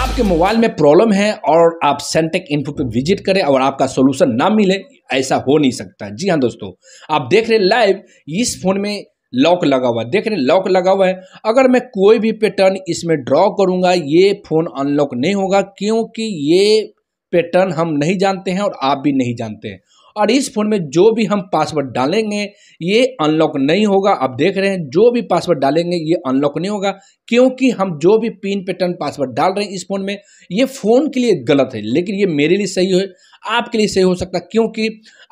आपके मोबाइल में प्रॉब्लम है और आप सेंटेक इन्फो पे विजिट करें और आपका सोल्यूशन ना मिले ऐसा हो नहीं सकता जी हाँ दोस्तों आप देख रहे लाइव इस फोन में लॉक लगा हुआ है देख रहे लॉक लगा हुआ है अगर मैं कोई भी पैटर्न इसमें ड्रॉ करूंगा ये फ़ोन अनलॉक नहीं होगा क्योंकि ये पैटर्न हम नहीं जानते हैं और आप भी नहीं जानते हैं और इस फ़ोन में जो भी हम पासवर्ड डालेंगे ये अनलॉक नहीं होगा आप देख रहे हैं जो भी पासवर्ड डालेंगे ये अनलॉक नहीं होगा क्योंकि हम जो भी पिन पैटर्न पासवर्ड डाल रहे हैं इस फ़ोन में ये फ़ोन के लिए गलत है लेकिन ये मेरे लिए सही है आपके लिए सही हो सकता है क्योंकि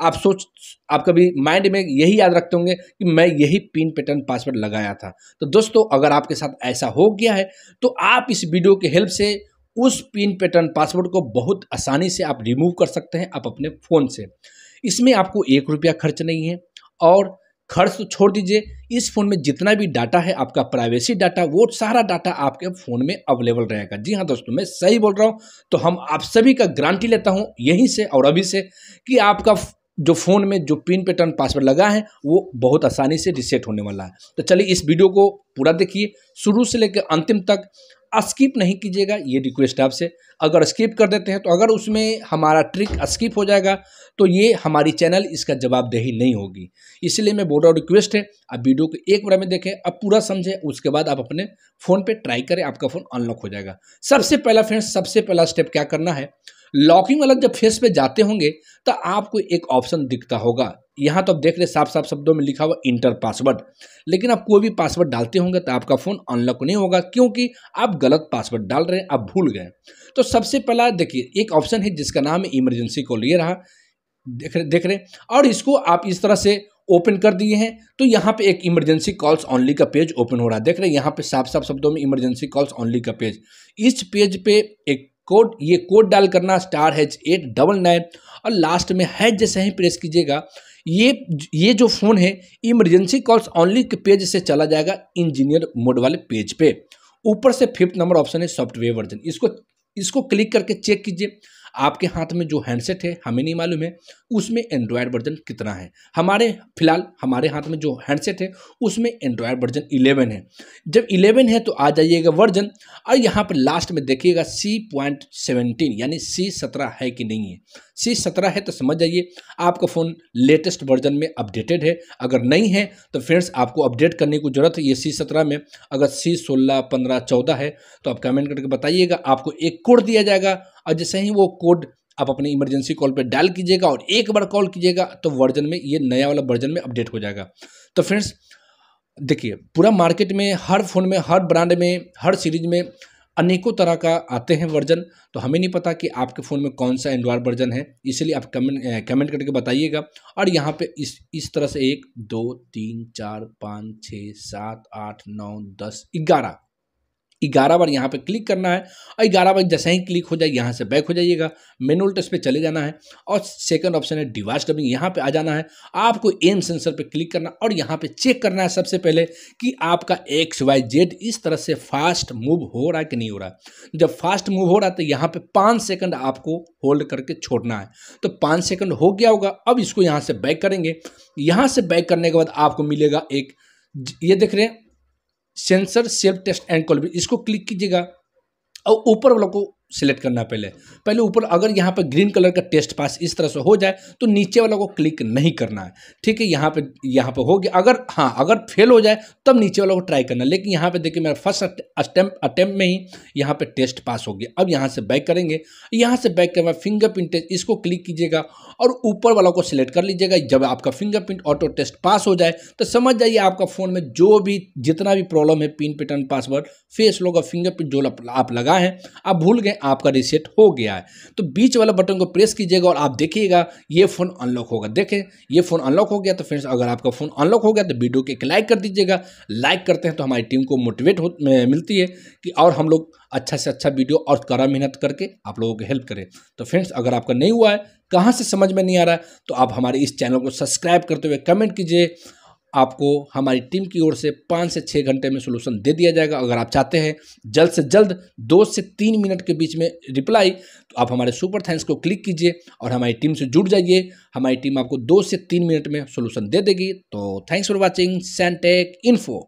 आप सोच आप कभी माइंड में यही याद रखते होंगे कि मैं यही पिन पैटर्न पासवर्ड लगाया था तो दोस्तों अगर आपके साथ ऐसा हो गया है तो आप इस वीडियो के हेल्प से उस पिन पैटर्न पासवर्ड को बहुत आसानी से आप रिमूव कर सकते हैं आप अपने फ़ोन से इसमें आपको एक रुपया खर्च नहीं है और खर्च तो छोड़ दीजिए इस फ़ोन में जितना भी डाटा है आपका प्राइवेसी डाटा वो सारा डाटा आपके फ़ोन में अवेलेबल रहेगा जी हाँ दोस्तों मैं सही बोल रहा हूँ तो हम आप सभी का गारंटी लेता हूँ यहीं से और अभी से कि आपका जो फ़ोन में जो पिन पैटर्न पासवर्ड लगा है वो बहुत आसानी से रिसेट होने वाला है तो चलिए इस वीडियो को पूरा देखिए शुरू से लेकर अंतिम तक स्किप नहीं कीजिएगा ये रिक्वेस्ट आपसे अगर स्किप कर देते हैं तो अगर उसमें हमारा ट्रिक स्किप हो जाएगा तो ये हमारी चैनल इसका जवाबदेही नहीं होगी इसलिए मैं बोर्ड और रिक्वेस्ट है आप वीडियो को एक बार में देखें अब पूरा समझें उसके बाद आप अपने फ़ोन पर ट्राई करें आपका फ़ोन अनलॉक हो जाएगा सबसे पहला फ्रेंड्स सबसे पहला स्टेप क्या करना है लॉकिंग वाला जब फेस पे जाते होंगे तो आपको एक ऑप्शन दिखता होगा यहाँ तो आप देख रहे साफ साफ शब्दों में लिखा हुआ इंटर पासवर्ड लेकिन आप कोई भी पासवर्ड डालते होंगे तो आपका फ़ोन अनलॉक नहीं होगा क्योंकि आप गलत पासवर्ड डाल रहे हैं आप भूल गए तो सबसे पहला देखिए एक ऑप्शन है जिसका नाम है इमरजेंसी कॉल ये रहा देख रहे देख रहे और इसको आप इस तरह से ओपन कर दिए हैं तो यहाँ पे एक इमरजेंसी कॉल्स ऑनली का पेज ओपन हो रहा है देख रहे हैं यहाँ पे साफ साफ शब्दों में इमरजेंसी कॉल्स ऑनली का पेज इस पेज पे एक कोड ये कोड डाल करना star hash eight double nine और लास्ट में हैच जैसे ही प्रेस कीजिएगा ये ये जो फ़ोन है इमरजेंसी कॉल्स ऑनली के पेज से चला जाएगा इंजीनियर मोड वाले पेज पे ऊपर से फिफ्थ नंबर ऑप्शन है सॉफ्टवेयर वर्जन इसको इसको क्लिक करके चेक कीजिए आपके हाथ में जो हैंडसेट है हमें नहीं मालूम है उसमें एंड्रॉयड वर्जन कितना है हमारे फिलहाल हमारे हाथ में जो हैंडसेट है उसमें एंड्रॉयड वर्जन इलेवन है जब इलेवन है तो आ जाइएगा वर्जन और यहाँ पर लास्ट में देखिएगा सी पॉइंट सेवेंटीन यानी सी सत्रह है कि नहीं है सी सत्रह है तो समझ जाइए आपका फ़ोन लेटेस्ट वर्जन में अपडेटेड है अगर नहीं है तो फ्रेंड्स आपको अपडेट करने की ज़रूरत है ये सी सत्रह में अगर सी सोलह पंद्रह चौदह है तो आप कमेंट करके बताइएगा आपको एक कोड दिया जाएगा और जैसे ही वो कोड आप अपने इमरजेंसी कॉल पर डायल कीजिएगा और एक बार कॉल कीजिएगा तो वर्जन में ये नया वाला वर्जन में अपडेट हो जाएगा तो फ्रेंड्स देखिए पूरा मार्केट में हर फ़ोन में हर ब्रांड में हर सीरीज में अनेकों तरह का आते हैं वर्जन तो हमें नहीं पता कि आपके फ़ोन में कौन सा एंड्रॉयड वर्जन है इसलिए आप कमेंट कमेंट करके बताइएगा और यहाँ पे इस इस तरह से एक दो तीन चार पाँच छः सात आठ नौ दस ग्यारह ग्यारह बार यहाँ पे क्लिक करना है और ग्यारह बार जैसे ही क्लिक हो जाए यहाँ से बैक हो जाइएगा मेनुअल टेस्ट पे चले जाना है और सेकंड ऑप्शन है डिवाइस डबिंग यहाँ पे आ जाना है आपको एम सेंसर पे क्लिक करना और यहाँ पे चेक करना है सबसे पहले कि आपका एक्स वाई जेड इस तरह से फास्ट मूव हो रहा है कि नहीं हो रहा है जब फास्ट मूव हो रहा है तो यहाँ पर पाँच सेकेंड आपको होल्ड करके छोड़ना है तो पाँच सेकेंड हो गया होगा अब इसको यहाँ से बैक करेंगे यहाँ से बैक करने के बाद आपको मिलेगा एक ये देख रहे हैं sensor self test and call इसको क्लिक कीजिएगा और ऊपर वालों को सेलेक्ट करना पहले पहले ऊपर अगर यहाँ पर ग्रीन कलर का टेस्ट पास इस तरह से हो जाए तो नीचे वाला को क्लिक नहीं करना है ठीक है यहाँ पे यहाँ पे हो गया अगर हाँ अगर फेल हो जाए तब नीचे वाला को ट्राई करना लेकिन यहाँ पे देखिए मेरा फर्स्ट अटैम्प अटैम्प में ही यहाँ पे टेस्ट पास हो गया अब यहाँ से बैक करेंगे यहाँ से बैक करना फिंगरप्रिंट टेस्ट इसको क्लिक कीजिएगा और ऊपर वाला को सिलेक्ट कर लीजिएगा जब आपका फिंगरप्रिंट ऑटो टेस्ट पास हो जाए तो समझ जाइए आपका फ़ोन में जो भी जितना भी प्रॉब्लम है पिन पेटर्न पासवर्ड फेस लोग और फिंगरप्रिंट जो आप लगाए हैं आप भूल गए हैं आपका रिसेट हो गया है तो बीच वाला बटन को प्रेस कीजिएगा और आप देखिएगा ये फ़ोन अनलॉक होगा देखें ये फ़ोन अनलॉक हो गया तो फ्रेंड्स अगर आपका फ़ोन अनलॉक हो गया तो वीडियो को एक लाइक कर दीजिएगा लाइक करते हैं तो हमारी टीम को मोटिवेट मिलती है कि और हम लोग अच्छा से अच्छा वीडियो और कड़ा मेहनत करके आप लोगों की हेल्प करें तो फ्रेंड्स अगर आपका नहीं हुआ है कहाँ से समझ में नहीं आ रहा है तो आप हमारे इस चैनल को सब्सक्राइब करते हुए कमेंट कीजिए आपको हमारी टीम की ओर से पाँच से छः घंटे में सोल्यूशन दे दिया जाएगा अगर आप चाहते हैं जल्द से जल्द दो से तीन मिनट के बीच में रिप्लाई तो आप हमारे सुपर थैंक्स को क्लिक कीजिए और हमारी टीम से जुड़ जाइए हमारी टीम आपको दो से तीन मिनट में सोल्यूशन दे देगी तो thanks for watching Santech info